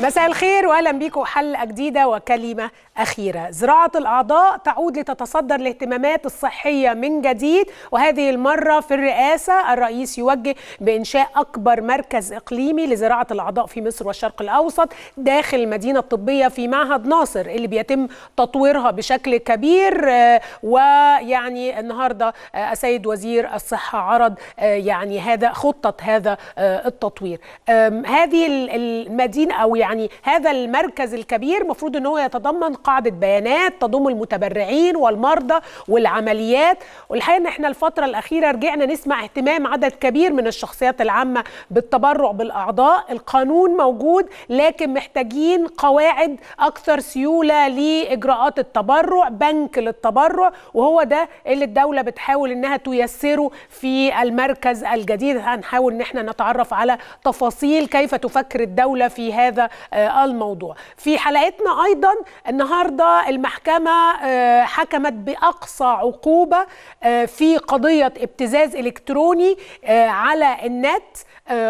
مساء الخير واهلا بيكم حلقه جديده وكلمه اخيره زراعه الاعضاء تعود لتتصدر الاهتمامات الصحيه من جديد وهذه المره في الرئاسه الرئيس يوجه بانشاء اكبر مركز اقليمي لزراعه الاعضاء في مصر والشرق الاوسط داخل المدينه الطبيه في معهد ناصر اللي بيتم تطويرها بشكل كبير آه، ويعني النهارده آه، السيد وزير الصحه عرض آه، يعني هذا خطه هذا التطوير هذه المدينه او يعني يعني هذا المركز الكبير المفروض ان هو يتضمن قاعده بيانات تضم المتبرعين والمرضى والعمليات والحقيقه ان احنا الفتره الاخيره رجعنا نسمع اهتمام عدد كبير من الشخصيات العامه بالتبرع بالاعضاء القانون موجود لكن محتاجين قواعد اكثر سيوله لاجراءات التبرع بنك للتبرع وهو ده اللي الدوله بتحاول انها تيسره في المركز الجديد هنحاول ان احنا نتعرف على تفاصيل كيف تفكر الدوله في هذا آه، الموضوع في حلقتنا أيضا النهاردة المحكمة آه، حكمت بأقصى عقوبة آه، في قضية ابتزاز إلكتروني على النت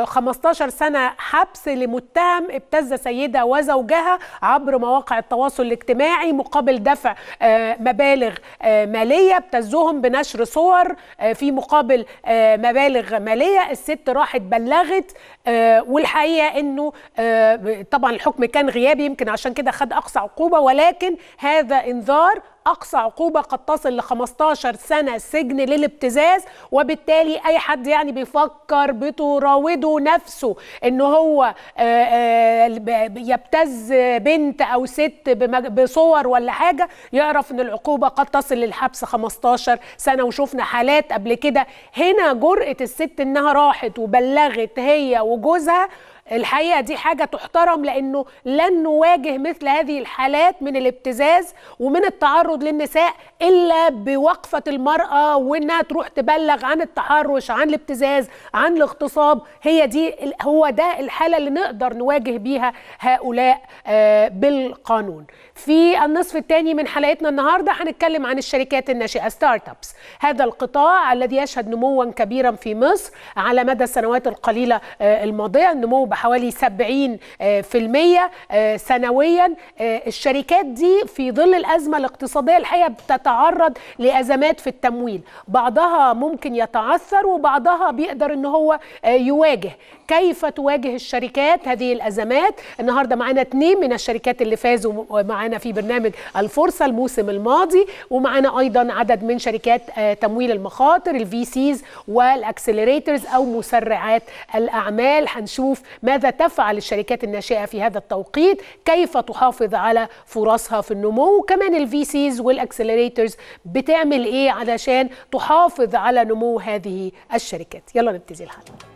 15 سنة حبس لمتهم ابتز سيدة وزوجها عبر مواقع التواصل الاجتماعي مقابل دفع مبالغ مالية ابتزوهم بنشر صور في مقابل مبالغ مالية الست راحت بلغت والحقيقة انه طبعا الحكم كان غيابي يمكن عشان كده خد اقصى عقوبه ولكن هذا انذار اقصى عقوبه قد تصل ل 15 سنه سجن للابتزاز وبالتالي اي حد يعني بيفكر بتراوده نفسه ان هو آه، آه، يبتز بنت او ست بصور ولا حاجه يعرف ان العقوبه قد تصل للحبس 15 سنه وشفنا حالات قبل كده هنا جرأه الست انها راحت وبلغت هي وجوزها الحقيقه دي حاجه تحترم لانه لن نواجه مثل هذه الحالات من الابتزاز ومن التعرض للنساء الا بوقفه المراه وانها تروح تبلغ عن التحرش عن الابتزاز عن الاغتصاب هي دي هو ده الحاله اللي نقدر نواجه بيها هؤلاء آه، بالقانون في النصف الثاني من حلقتنا النهارده هنتكلم عن الشركات الناشئه ستارت ابس هذا القطاع الذي يشهد نموا كبيرا في مصر على مدى السنوات القليله آه، الماضيه النمو بحوالي 70% آه، آه، سنويا آه، الشركات دي في ظل الأزمة الاقتصادية الحقيقة بتتعرض لأزمات في التمويل بعضها ممكن يتعثر وبعضها بيقدر ان هو يواجه كيف تواجه الشركات هذه الأزمات النهاردة معانا اثنين من الشركات اللي فازوا معانا في برنامج الفرصة الموسم الماضي ومعانا أيضا عدد من شركات تمويل المخاطر الفي سيز والاكسلريترز أو مسرعات الأعمال هنشوف ماذا تفعل الشركات الناشئه في هذا التوقيت كيف تحافظ على فرصها في النمو وكمان الفي سيز والأكسلريترز بتعمل ايه علشان تحافظ على نمو هذه الشركات يلا نبتدي الحلقه